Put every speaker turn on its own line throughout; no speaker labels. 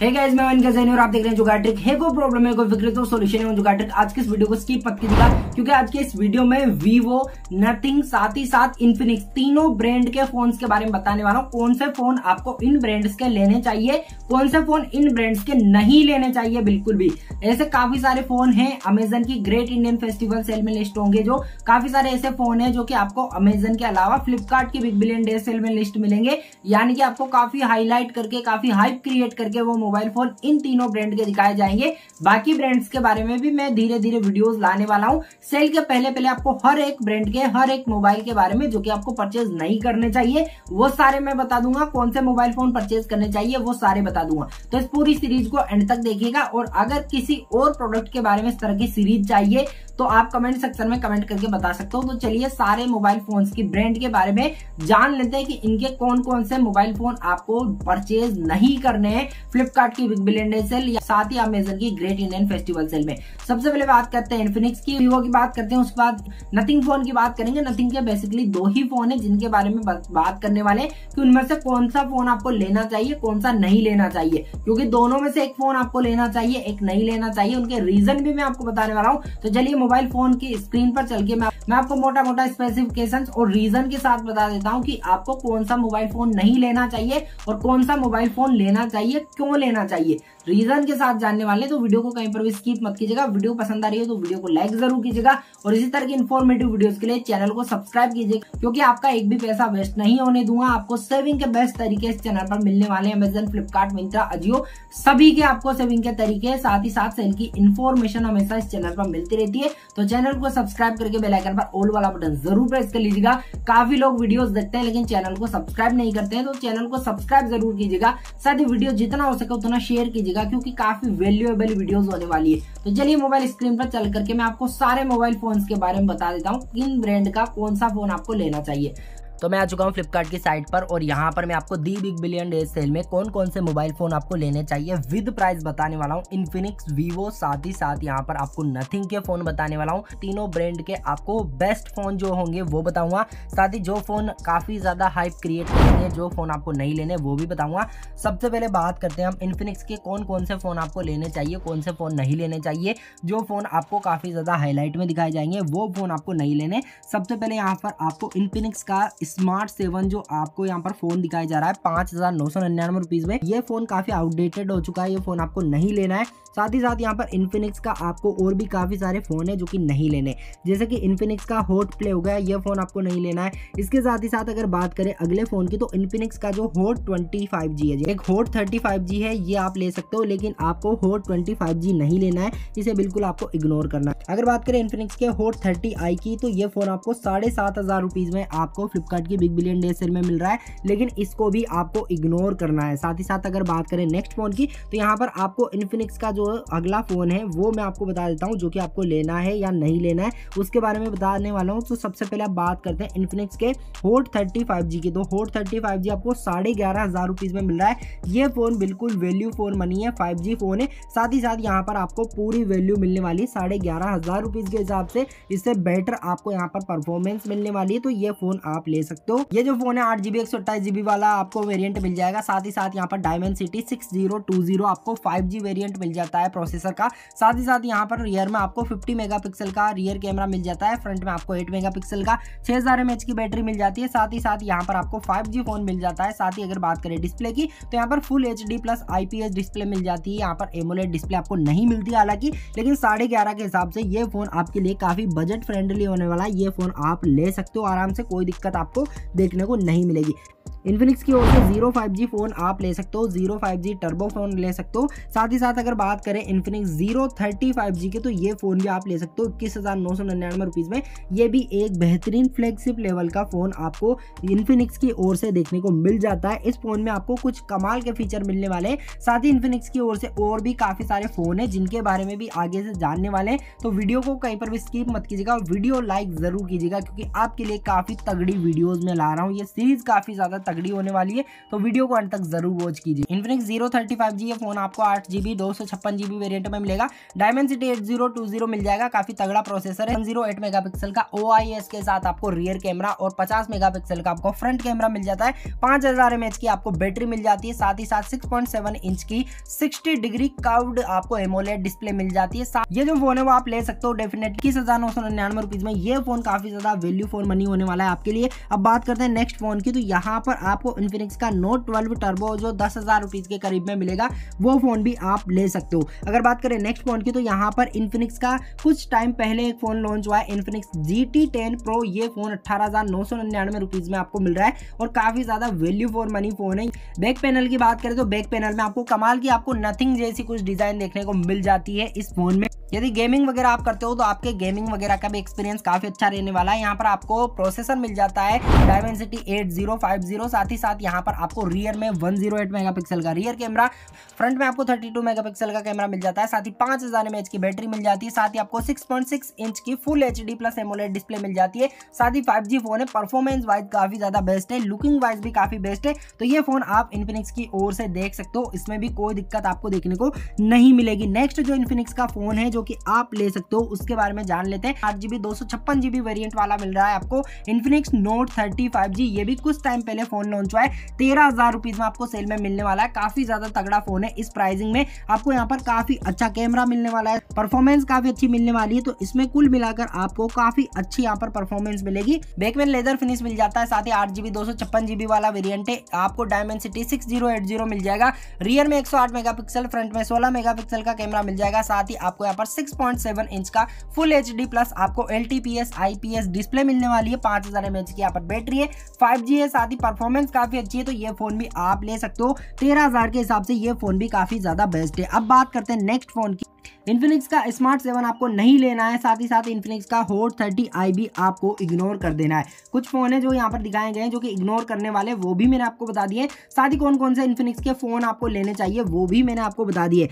hey guys मैं और आप देख रहे हैं जुगाड़ है प्रॉब्लम तो है फिक्र तो है आज इस वीडियो को स्किप मत कीजिएगा क्योंकि आज के इस वीडियो में वीवो नथिंग साथ ही साथ इन्फिनिक्स तीनों ब्रांड के के बारे में बताने वाला कौन से फोन आपको इन ब्रांड्स के लेने चाहिए कौन से फोन इन ब्रांड्स के नहीं लेने चाहिए बिल्कुल भी ऐसे काफी सारे फोन है अमेजन की ग्रेट इंडियन फेस्टिवल सेल में लिस्ट होंगे जो काफी सारे ऐसे फोन है जो की आपको अमेजन के अलावा फ्लिपकार्ट की बिग बिलियन डे सेल में लिस्ट मिलेंगे यानी कि आपको काफी हाईलाइट करके काफी हाइप क्रिएट करके वो मोबाइल फोन इन तीनों ब्रांड के दिखाए जाएंगे बाकी ब्रांड्स के बारे में भी मैं धीरे धीरे वीडियोस लाने वाला हूँ सेल के पहले पहले आपको हर एक ब्रांड के हर एक मोबाइल के बारे में जो कि आपको परचेज नहीं करने चाहिए वो सारे मैं बता दूंगा कौन से मोबाइल फोन परचेज करने चाहिए वो सारे बता दूंगा तो इस पूरी सीरीज को एंड तक देखिएगा और अगर किसी और प्रोडक्ट के बारे में इस तरह की सीरीज चाहिए तो आप कमेंट सेक्शन में कमेंट करके बता सकते हो तो चलिए सारे मोबाइल फोन्स की ब्रांड के बारे में जान लेते हैं कि इनके कौन कौन से मोबाइल फोन आपको परचेज नहीं करने हैं फ्लिप फ्लिपकार्ट की बिग बिलियन डे सेल या साथ ही अमेजन की ग्रेट इंडियन फेस्टिवल सेल में सबसे पहले बात करते हैं इन्फिनिक्स की वीवो की बात करते हैं उसके बाद नथिंग फोन की बात करेंगे नथिंग के बेसिकली दो ही फोन है जिनके बारे में बात करने वाले की उनमें से कौन सा फोन आपको लेना चाहिए कौन सा नहीं लेना चाहिए क्योंकि दोनों में से एक फोन आपको लेना चाहिए एक नहीं लेना चाहिए उनके रीजन भी मैं आपको बताने वाला हूँ तो चलिए मोबाइल फोन की स्क्रीन पर चल के मैं मैं आपको मोटा मोटा स्पेसिफिकेशन और रीजन के साथ बता देता हूँ कि आपको कौन सा मोबाइल फोन नहीं लेना चाहिए और कौन सा मोबाइल फोन लेना चाहिए क्यों लेना चाहिए रीजन के साथ जानने वाले हैं तो वीडियो को कहीं पर भी स्कीप मत कीजिएगा वीडियो पसंद आ रही है तो वीडियो को लाइक जरूर कीजिएगा और इसी तरह की इन्फॉर्मेटिव वीडियो के लिए चैनल को सब्सक्राइब कीजिए क्योंकि आपका एक भी पैसा वेस्ट नहीं होने दूंगा आपको सेविंग के बेस्ट तरीके इस चैनल पर मिलने वाले अमेजन फ्लिपकार्ट मिंत्रा अजियो सभी के आपको सेविंग के तरीके साथ ही साथ सेल की इन्फॉर्मेशन हमेशा इस चैनल पर मिलती रहती है तो चैनल को सब्सक्राइब करके बेलाइकन पर ऑल वाला बटन जरूर प्रेस कर लीजिएगा काफी लोग वीडियो देखते हैं लेकिन चैनल को सब्सक्राइब नहीं करते हैं तो चैनल को सब्सक्राइब जरूर कीजिएगा साथ ही वीडियो जितना हो सके उतना शेयर कीजिएगा कीजिएगा क्योंकि काफी वैल्यूएबल वीडियोस होने वाली है तो चलिए मोबाइल स्क्रीन पर चल करके मैं आपको सारे मोबाइल फोन के बारे में बता देता हूँ किन ब्रांड का कौन सा फोन आपको लेना चाहिए तो मैं आ चुका हूँ फ्लिपकार्ट की साइट पर और यहाँ पर मैं आपको the big billion days sale में कौन कौन से मोबाइल फोन आपको लेने चाहिए विद प्राइस बताने वाला हूँ इन्फिनिक्स वीवो साथ ही साथ यहाँ पर आपको नथिंग के फोन बताने वाला हूँ तीनों ब्रांड के आपको बेस्ट फोन जो होंगे वो बताऊंगा साथ ही जो फोन काफी ज्यादा हाइप क्रिएट करेंगे जो फोन आपको नहीं लेने वो भी बताऊंगा सबसे पहले बात करते हैं हम इन्फिनिक्स के कौन कौन से फोन आपको लेने चाहिए कौन से फोन नहीं लेने चाहिए जो फोन आपको काफी ज्यादा हाईलाइट में दिखाए जाएंगे वो फोन आपको नहीं लेने सबसे पहले यहाँ पर आपको इन्फिनिक्स का स्मार्ट सेवन जो आपको यहाँ पर फोन दिखाया जा रहा है पांच हजार नौ सौ निन्यानवे रुपीज में ये फोन काफी आउटडेटेड हो चुका है ये फोन आपको नहीं लेना है साथ ही साथ यहाँ पर इन्फिनिक्स का आपको और भी काफी सारे फोन है जो कि नहीं लेने जैसे कि इन्फिनिक्स का हॉट प्ले हो गया ये फोन आपको नहीं लेना है इसके साथ ही साथ अगर बात करें अगले फोन की तो इन्फिनिक्स का जो हॉट ट्वेंटी फाइव जी है एक हॉट थर्टी फाइव जी है ये आप ले सकते हो लेकिन आपको हॉट ट्वेंटी फाइव जी नहीं लेना है इसे बिल्कुल आपको इग्नोर करना है अगर बात करें इन्फिनिक्स के हॉट थर्टी आई की तो ये फोन आपको साढ़े सात हजार रुपीज में आपको फ्लिपकार्ट फ्लिपकार्ट की बिग बिलियन डे सेल में मिल रहा है लेकिन इसको भी आपको इग्नोर करना है साथ ही साथ अगर बात करें नेक्स्ट फोन की तो यहाँ पर आपको इन्फिनिक्स का जो अगला फ़ोन है वो मैं आपको बता देता हूँ जो कि आपको लेना है या नहीं लेना है उसके बारे में बताने वाला हूँ तो सबसे पहले आप बात करते हैं इन्फिनिक्स के होट थर्टी फाइव जी की तो होट थर्टी फाइव जी आपको साढ़े ग्यारह हज़ार रुपीज़ में मिल रहा है ये फ़ोन बिल्कुल वैल्यू फ़ोन मनी है फाइव जी फ़ोन है साथ ही साथ यहाँ पर आपको पूरी वैल्यू मिलने वाली साढ़े ग्यारह हज़ार रुपीज़ के हिसाब से इससे बेटर आपको यहाँ पर परफॉर्मेंस मिलने वाली है तो ये फ़ोन आप ले सकते हो ये जो फोन है आठ जीबी एक सौ अट्ठाईस जीबी वाला आपको वेरियंट मिल जाएगा साथ ही साथ यहाँ पर Dimensity six zero two zero आपको फाइव जी वेरियंट मिल जाता है प्रोसेसर का साथ ही साथ यहाँ पर रियर में आपको फिफ्टी मेगा का रियर कैमरा मिल जाता है फ्रंट में आपको एट मेगा का छह हजार की बैटरी मिल जाती है साथ ही साथ यहाँ पर आपको फाइव फोन मिल जाता है साथ ही अगर बात करें डिस्प्ले की तो यहाँ पर full H plus I display मिल जाती है यहाँ पर एमोलेट डिस्प्ले आपको नहीं मिलती हालांकि लेकिन साढ़े ग्यारह के हिसाब से ये फोन आपके लिए काफी बजट फ्रेंडली होने वाला है ये फोन आप ले सकते हो आराम से कोई दिक्कत आपको आपको देखने को नहीं मिलेगी इन्फिनिक्स की ओर से जीरो फाइव जी फोन आप ले सकते हो zero five G turbo phone ले सकते हो साथ ही साथ अगर बात करें Infinix zero thirty five G के तो ये फोन भी आप ले सकते हो इक्कीस हज़ार नौ सौ निन्यानवे रुपीज़ में ये भी एक बेहतरीन फ्लैगशिप लेवल का फ़ोन आपको इन्फिनिक्स की ओर से देखने को मिल जाता है इस फ़ोन में आपको कुछ कमाल के फीचर मिलने वाले हैं साथ ही इन्फिनिक्स की ओर से और भी काफ़ी सारे फ़ोन है जिनके बारे में भी आगे से जानने वाले हैं तो वीडियो को कहीं पर भी स्कीप मत कीजिएगा वीडियो लाइक ज़रूर कीजिएगा क्योंकि आपके लिए काफ़ी तगड़ी वीडियोज़ में ला रहा हूँ ये सीरीज़ काफ़ी ज़्यादा तगड़ी होने वाली है तो वीडियो को अंत तक जरूर वॉच कीजिए Infinix zero thirty five G ये फोन आपको आठ जीबी दो सौ छप्पन जीबी वेरियंट में मिलेगा Dimensity eight zero two zero मिल जाएगा काफी तगड़ा प्रोसेसर है जीरो एट मेगा पिक्सल का ओ आई एस के साथ आपको रियर कैमरा और पचास मेगा पिक्सल का आपको फ्रंट कैमरा मिल जाता है पांच हजार एम एच की आपको बैटरी मिल जाती है साथ ही साथ सिक्स पॉइंट सेवन इंच की सिक्सटी डिग्री कर्व्ड आपको एमोलेट डिस्प्ले मिल जाती है ये जो फोन है वो आप ले सकते हो डेफिनेटली इक्कीस हजार नौ सौ निन्यानवे रुपीज में ये फोन काफी ज्यादा वैल्यू फोन मनी होने वाला है आपके लिए अब बात करते हैं नेक्स्ट फोन की तो यहाँ पर आपको इन्फिनिक्स का नोट ट्वेल्व टर्बो जो दस हज़ार रुपीज़ के करीब में मिलेगा वो फ़ोन भी आप ले सकते हो अगर बात करें नेक्स्ट फ़ोन की तो यहाँ पर इन्फिनिक्स का कुछ टाइम पहले एक फ़ोन लॉन्च हुआ है Infinix G T ten pro ये फ़ोन अट्ठारह हज़ार नौ सौ निन्यानवे रुपीज़ में आपको मिल रहा है और काफ़ी ज़्यादा वैल्यू फॉर मनी फ़ोन है बैक पैनल की बात करें तो बैक पैनल में आपको कमाल की आपको नथिंग जैसी कुछ डिज़ाइन देखने को मिल जाती है इस फ़ोन में यदि गेमिंग वगैरह आप करते हो तो आपके गेमिंग वगैरह का भी एक्सपीरियंस काफ़ी अच्छा रहने वाला है यहाँ पर आपको प्रोसेसर मिल जाता है Dimensity eight zero five zero साथ ही साथ यहाँ पर आपको रियर में वन जीरो एट मेगापिक्सल का रियर कैमरा फ्रंट में आपको थर्टी टू मेगापिक्सल का कैमरा मिल जाता है साथ ही पांच हज़ार एम एच की बैटरी मिल जाती है साथ ही आपको सिक्स पॉइंट सिक्स इंच की full H D plus AMOLED display मिल जाती है साथ ही फाइव जी फोन है परफॉर्मेंस वाइज काफ़ी ज़्यादा बेस्ट है लुकिंग वाइज भी काफ़ी बेस्ट है तो ये फ़ोन आप इन्फिनिक्स की ओर से देख सकते हो इसमें भी कोई दिक्कत आपको देखने को नहीं मिलेगी नेक्स्ट जो इन्फिनिक्स का फ़ोन है जो कि आप ले सकते हो उसके बारे में जान लेते हैं आठ जीबी दो सौ छप्पन जीबी वेरियंट वाला मिल रहा है आपको Infinix note thirty five G ये भी कुछ टाइम पहले फोन लॉन्च हुआ है तेरह हजार रुपीज में आपको सेल में मिलने वाला है काफी ज्यादा तगड़ा फोन है इस प्राइसिंग में आपको यहाँ पर काफी अच्छा कैमरा मिलने वाला है परफॉर्मेंस काफी अच्छी मिलने वाली है तो इसमें कुल मिलाकर आपको काफी अच्छी यहाँ पर परफॉर्मेंस मिलेगी बैक में लेदर फिनिश मिल जाता है साथ ही आठ जीबी दो सौ छप्पन जीबी वाला वेरियंट है आपको Dimensity six zero eight zero मिल जाएगा रियर में एक सौ आठ मेगापिक्सल फ्रंट में सोलह मेगापिक्सल का कैमरा मिल जाएगा साथ ही आपको यहाँ पर 6.7 इंच का फुल एच प्लस आपको एल टी डिस्प्ले मिलने वाली है पांच हज़ार की यहाँ पर बैटरी है फाइव जी है साथ ही परफॉर्मेंस काफ़ी अच्छी है तो ये फ़ोन भी आप ले सकते हो तेरह के हिसाब से ये फ़ोन भी काफ़ी ज़्यादा बेस्ट है अब बात करते हैं नेक्स्ट फ़ोन की इन्फिनिक्स का स्मार्ट सेवन आपको नहीं लेना है साथ ही साथ इन्फिनिक्स का होट थर्टी आई भी आपको इग्नोर कर देना है कुछ फ़ोन है जो यहाँ पर दिखाए गए हैं जो कि इग्नोर करने वाले वो भी मैंने आपको बता दिए साथ ही कौन कौन से इन्फिनिक्स के फ़ोन आपको लेने चाहिए वो भी मैंने आपको बता दिए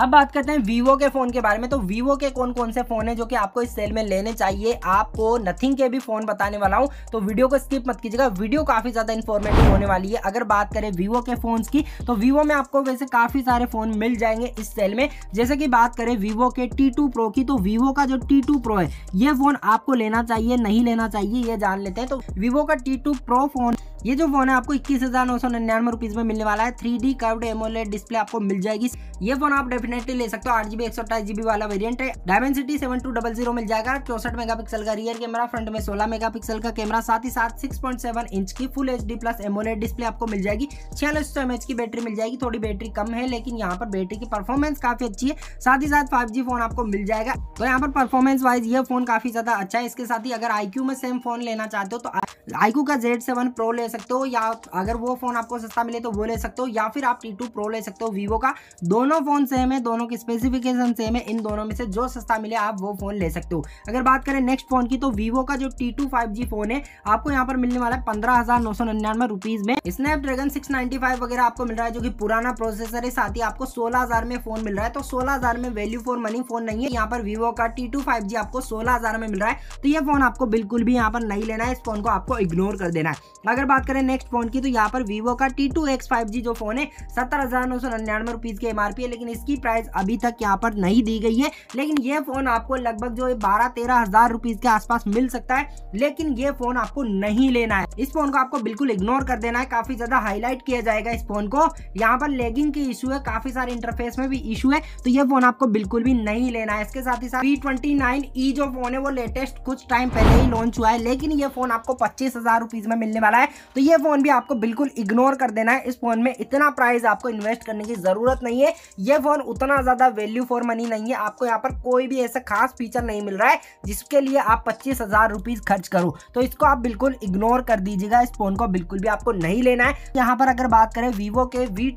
अब बात करते हैं वीवो के फ़ोन के बारे में तो वीवो के कौन कौन से फ़ोन है जो कि आपको इस सेल में लेने चाहिए आपको नथिंग के भी फ़ोन बताने वाला हूँ तो वीडियो को स्किप मत कीजिएगा वीडियो काफ़ी ज़्यादा इन्फॉर्मेटिव होने वाली है अगर बात करें वीवो के फोन की तो वीवो में आपको वैसे काफ़ी सारे फ़ोन मिल जाएंगे इस सेल में जैसे कि बात करें वीवो के टी टू प्रो की तो वीवो का जो टी टू प्रो है ये फोन आपको लेना चाहिए नहीं लेना चाहिए ये जान लेते हैं तो वीवो का टी टू प्रो फोन ये जो फोन है आपको इक्कीस हजार नौ सौ निन्यानवे रुपीज में मिलने वाला है three D curve AMOLED display आपको मिल जाएगी ये फोन आप डेफिनेटली ले सकते हो आठ जीबी एक सौ अट्ठाईस जीबी वाला वेरियंट है Dimensity seven two double zero मिल जाएगा चौसठ मेगापिक्सल का रियर कैमरा फ्रंट में सोलह पिक्सल का कैमरा साथ ही साथ सिक्स पॉइंट सेवन इंच की full H D plus AMOLED display आपको मिल जाएगी छियालीस सौ एमएच की बैटरी मिल जाएगी थोड़ी बैटरी कम है लेकिन यहाँ पर बैटरी की परफॉर्मेंस काफी अच्छी है साथ ही साथ फाइव फोन आपको मिल जाएगा तो यहाँ पर परफॉर्मेंस वाइज ये फोन काफी ज्यादा अच्छा है इसके साथ ही अगर आई में सेम फोन लेना चाहते हो तो आईकू का जेड सेवन प्रो ले सकते हो या अगर वो फ़ोन आपको सस्ता मिले तो वो ले सकते हो या फिर आप टी टू प्रो ले सकते हो वीवो का दोनों फ़ोन सेम है दोनों की स्पेसिफिकेशन सेम है इन दोनों में से जो सस्ता मिले आप वो फ़ोन ले सकते हो अगर बात करें नेक्स्ट फ़ोन की तो वीवो का जो T two five G phone है आपको यहाँ पर मिलने वाला है पंद्रह हज़ार नौ सौ निन्यानवे रुपीज़ में Snapdragon six ninety five वगैरह आपको मिल रहा है जो कि पुराना प्रोसेसर है साथ ही आपको सोलह हज़ार में फ़ोन मिल रहा है तो सोलह हज़ार में वैल्यू फॉर मनी फ़ोन नहीं है यहाँ पर वीवो का टी टू फाइव जी आपको सोलह हज़ार में मिल रहा है तो ये फ़ोन आपको बिल्कुल भी यहाँ पर नहीं लेना है इस फ़ोन को आपको इग्नोर कर देना है तो अगर बात करें नेक्स्ट फोन की तो यहाँ पर वीवो का T two X five G जो फोन है सत्तर हज़ार नौ सौ निन्यानवे रुपीज़ की एम है लेकिन इसकी प्राइस अभी तक यहाँ पर नहीं दी गई है लेकिन ये फ़ोन आपको लगभग जो बारह तेरह हज़ार रुपीज़ के आसपास मिल सकता है लेकिन ये फ़ोन आपको नहीं लेना है इस फ़ोन को आपको बिल्कुल इग्नोर कर देना है काफ़ी ज़्यादा हाईलाइट किया जाएगा इस फ़ोन को यहाँ पर लेगिंग के इशू है काफ़ी सारे इंटरफेस में भी इशू है तो ये फ़ोन आपको बिल्कुल भी नहीं लेना है इसके साथ ही साथ टी ट्वेंटी नाइन ई जो फ़ोन है वो लेटेस्ट कुछ टाइम पहले ही लॉन्च हुआ है लेकिन ये फ़ोन आपको पच्चीस पच्चीस हज़ार रुपीज़ में मिलने वाला है तो ये फ़ोन भी आपको बिल्कुल इग्नोर कर देना है इस फ़ोन में इतना प्राइस आपको इन्वेस्ट करने की ज़रूरत नहीं है ये फ़ोन उतना ज़्यादा वैल्यू फॉर मनी नहीं है आपको यहाँ पर कोई भी ऐसा खास फीचर नहीं मिल रहा है जिसके लिए आप पच्चीस हज़ार रुपीज़ खर्च करो तो इसको आप बिल्कुल इग्नोर कर दीजिएगा इस फ़ोन को बिल्कुल भी आपको नहीं लेना है यहाँ पर अगर बात करें वीवो के वी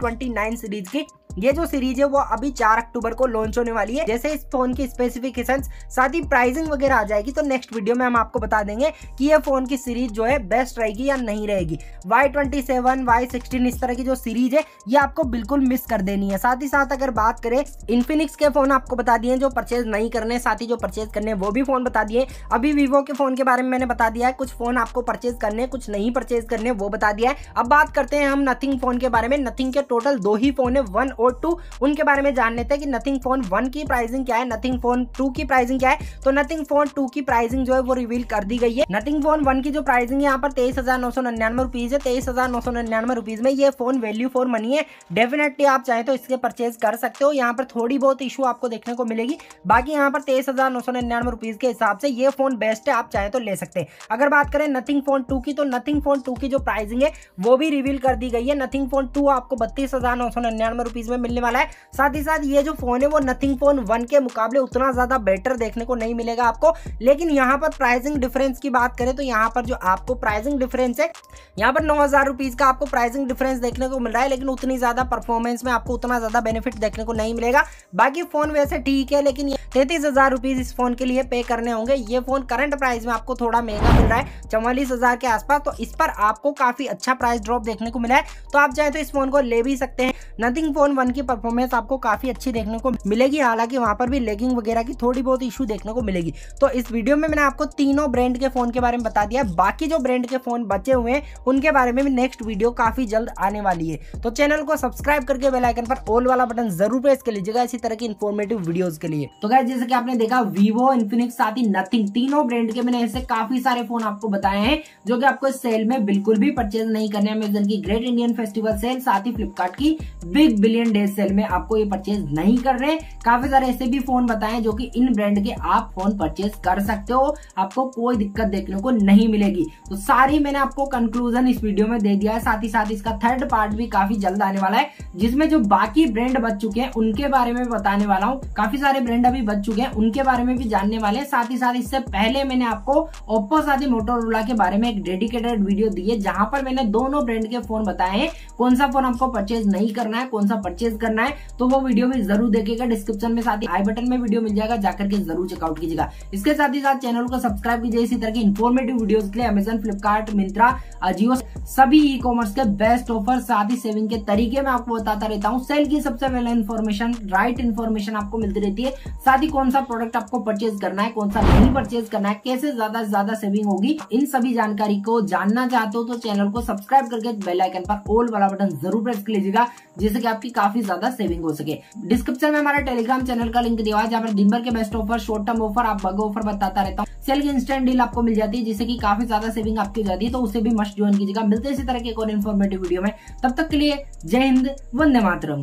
सीरीज़ की ये जो सीरीज है वो अभी 4 अक्टूबर को लॉन्च होने वाली है जैसे इस फोन की स्पेसिफिकेशंस साथ ही प्राइसिंग वगैरह आ जाएगी तो नेक्स्ट वीडियो में हम आपको बता देंगे कि ये फोन की सीरीज जो है बेस्ट रहेगी या नहीं रहेगी Y27, Y16 इस तरह की जो सीरीज है ये आपको बिल्कुल मिस कर देनी है साथ ही साथ अगर बात करें इन्फिनिक्स के फोन आपको बता दिए जो परचेज नहीं करने साथ ही जो परचेज करने वो भी फोन बता दिए अभी वीवो के फोन के बारे में मैंने बता दिया है कुछ फोन आपको परचेज करने कुछ नहीं परचेज करने वो बता दिया है अब बात करते हैं हम नथिंग फोन के बारे में नथिंग के टोटल दो ही फोन है वन और टू उनके बारे में जान लेते हैं कि नथिंग फोन वन की प्राइसिंग क्या है नथिंग फोन टू की प्राइसिंग क्या है तो नथिंग फोन टू की प्राइसिंग जो है वो रिवील कर दी गई है नथिंग फोन वन की जो प्राइस प्राइसिंग यहाँ पर तेईस हज़ार नौ सौ निन्यानवे रुपीज़ है तेईस हज़ार नौ सौ निन्यानवे रुपीज़ में ये फ़ोन वैल्यू फॉर मनी है डेफिनेटली आप चाहें तो इसके परचेज कर सकते हो यहाँ पर थोड़ी बहुत इशू आपको देखने को मिलेगी बाकी यहाँ पर तेईस हज़ार नौ सौ निन्यानवे रुपीज़ के हिसाब से ये फ़ोन बेस्ट है आप चाहें तो ले सकते हैं अगर बात करें नथिंग फ़ोन टू की तो नथिंग फ़ोन टू की जो प्राइसिंग है वो भी रिवील कर दी गई है नथिंग फ़ोन टू आपको बत्तीस हज़ार नौ सौ निन्यानवे रुपीज़ में मिलने वाला है साथ ही साथ ये जो फ़ोन है वो नथिंग फ़ोन वन के मुकाबले उतना ज़्यादा बेटर देखने को नहीं मिलेगा आपको लेकिन यहाँ पर प्राइसिंग डिफरेंस की बात करें तो यहाँ पर जो आपको प्राइसिंग डिफरेंस है यहाँ पर नौ हज़ार रुपीज़ का आपको प्राइसिंग डिफरेंस देखने को मिल रहा है लेकिन उतनी ज़्यादा परफॉर्मेंस में आपको उतना ज़्यादा बेनिफिट देखने को नहीं मिलेगा बाकी फ़ोन वैसे ठीक है लेकिन तैतीस हज़ार रुपीज़ इस फ़ोन के लिए पे करने होंगे ये फ़ोन करंट प्राइस में आपको थोड़ा महंगा मिल रहा है चौवालीस हज़ार के आसपास तो इस पर आपको काफ़ी अच्छा प्राइस ड्रॉप देखने को मिला है तो आप चाहे तो इस फ़ोन को ले भी सकते हैं नथिंग फ़ोन वन की परफॉर्मेंस आपको काफ़ी अच्छी देखने को मिलेगी हालांकि वहां पर भी लेगिंग वगैरह की थोड़ी बहुत इशू देखने को मिलेगी तो इस वीडियो में मैंने आपको तीनों ब्रांड के फ़ोन के बारे में बता दिया बाकी जो ब्रांड के फ़ोन बचे हुए हैं उनके बारे में भी नेक्स्ट वीडियो काफ़ी जल्द आने वाली है तो चैनल को सब्सक्राइब करके बेलाइकन पर ऑल वाला बटन जरूर प्रेस कर लीजिएगा इसी तरह की इन्फॉर्मेटिव वीडियो के लिए तो गाइस जैसे कि आपने देखा Vivo, Infinix साथ ही नथिंग तीनों ब्रांड के मैंने ऐसे काफी सारे फोन आपको बताए हैं जो कि आपको सेल में बिल्कुल भी परचेज नहीं करने अमेजन की ग्रेट इंडियन फेस्टिवल सेल साथ ही फ्लिपकार्ट की बिग बिलियन डे सेल में आपको ये परचेज नहीं कर रहे काफी सारे ऐसे भी फोन बताए जो की इन ब्रांड के आप फोन परचेज कर सकते हो आपको कोई दिक्कत देखने को नहीं मिलेगी तो सारी मैंने आपको कंक्लूजन इस वीडियो में दे दिया है साथ ही साथ इसका थर्ड पार्ट भी काफी जल्द आने वाला है जिसमें जो बाकी ब्रांड बच चुके हैं उनके बारे में बताने वाला हूँ काफी सारे ब्रांड अभी बच चुके हैं उनके बारे में भी जानने वाले हैं साथ ही साथ इससे पहले मैंने आपको ओप्पो साथ ही मोटोरोला के बारे में एक डेडिकेटेड वीडियो दी है जहां पर मैंने दोनों ब्रांड के फोन बताए हैं कौन सा फोन आपको परचेज नहीं करना है कौन सा परचेज करना है तो वो वीडियो भी जरूर देखेगा डिस्क्रिप्शन में साथ ही आई बटन में वीडियो मिल जाएगा जाकर के जरूर चेकआउट कीजिएगा इसके साथ ही साथ चैनल को सब्सक्राइब कीजिए इसी तरह की इन्फॉर्मेटिव वीडियो के लिए अमेजन फ्लिपकार्ट मिंत्रा अजियो सभी ई कॉमर्स के बेस्ट ऑफर साथ ही सेविंग के तरीके मैं आपको बताता रहता हूँ सेल की सबसे पहले इन्फॉर्मेशन राइट इन्फॉर्मेशन आपको मिलती रहती है साथ साथ ही कौन सा प्रोडक्ट आपको परचेज करना है कौन सा नहीं परचेज करना है कैसे ज्यादा से ज्यादा सेविंग होगी इन सभी जानकारी को जानना चाहते हो तो चैनल को सब्सक्राइब करके बेल आइकन पर ऑल वाला बटन जरूर प्रेस कर लीजिएगा जिससे की आपकी काफी ज्यादा सेविंग हो सके डिस्क्रिप्शन में हमारे टेलीग्राम चैनल का लिंक दिया है जहाँ पर दिन भर के best offer short term offer आप बग ऑफर बताता रहता हूँ सेल की इंस्टेंट डील आपको मिल जाती है जिससे की काफी ज्यादा सेविंग आपकी हो जाती है तो उसे भी मस्ट ज्वाइन कीजिएगा मिलते इसी तरह के एक और इन्फॉर्मेटिव वीडियो में तब तक के लिए जय हिंद वंदे मातरम